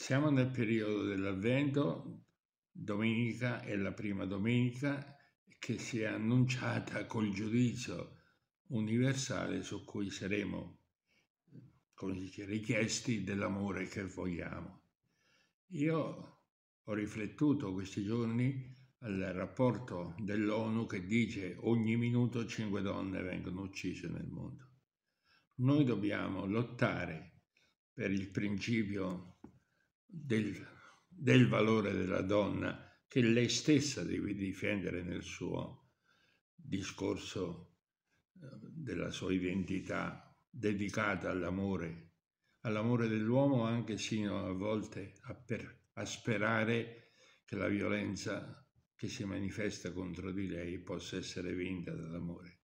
Siamo nel periodo dell'Avvento, domenica è la prima domenica che si è annunciata col giudizio universale su cui saremo dice, richiesti dell'amore che vogliamo. Io ho riflettuto questi giorni al rapporto dell'ONU che dice ogni minuto cinque donne vengono uccise nel mondo. Noi dobbiamo lottare per il principio del, del valore della donna che lei stessa deve difendere nel suo discorso eh, della sua identità dedicata all'amore, all'amore dell'uomo anche sino a volte a, per, a sperare che la violenza che si manifesta contro di lei possa essere vinta dall'amore.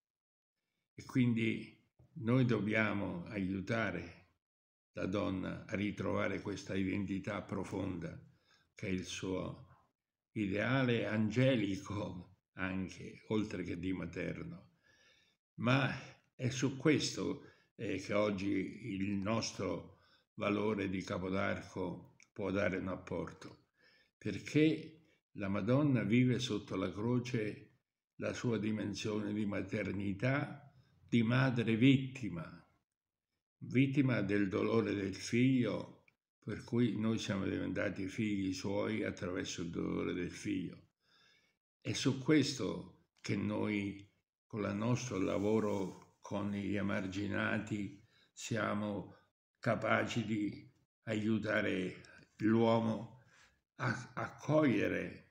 E quindi noi dobbiamo aiutare la donna a ritrovare questa identità profonda che è il suo ideale angelico anche, oltre che di materno. Ma è su questo eh, che oggi il nostro valore di Capodarco può dare un apporto, perché la Madonna vive sotto la croce la sua dimensione di maternità, di madre vittima, vittima del dolore del figlio, per cui noi siamo diventati figli suoi attraverso il dolore del figlio. È su questo che noi, con il nostro lavoro con gli emarginati, siamo capaci di aiutare l'uomo a, a cogliere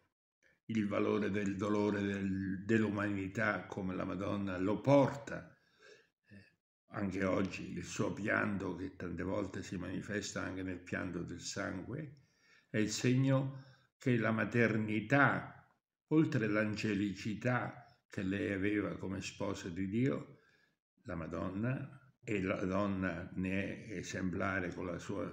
il valore del dolore del, dell'umanità come la Madonna lo porta anche oggi il suo pianto, che tante volte si manifesta anche nel pianto del sangue, è il segno che la maternità, oltre l'angelicità che lei aveva come sposa di Dio, la Madonna, e la donna ne è esemplare con la sua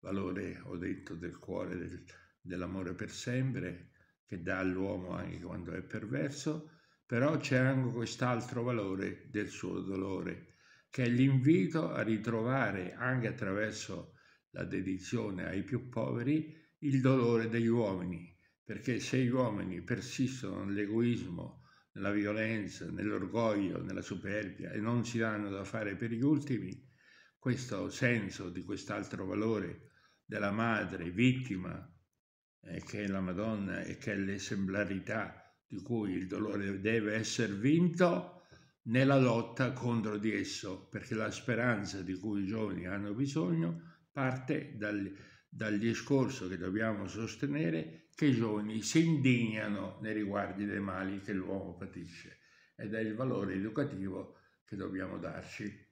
valore, ho detto, del cuore, del, dell'amore per sempre, che dà all'uomo anche quando è perverso, però c'è anche quest'altro valore del suo dolore, che è l'invito a ritrovare, anche attraverso la dedizione ai più poveri, il dolore degli uomini, perché se gli uomini persistono nell'egoismo, nella violenza, nell'orgoglio, nella superbia e non si danno da fare per gli ultimi, questo senso di quest'altro valore della madre vittima eh, che è la Madonna e che è l'esemplarità di cui il dolore deve essere vinto, nella lotta contro di esso, perché la speranza di cui i giovani hanno bisogno parte dal, dal discorso che dobbiamo sostenere che i giovani si indignano nei riguardi dei mali che l'uomo patisce ed è il valore educativo che dobbiamo darci.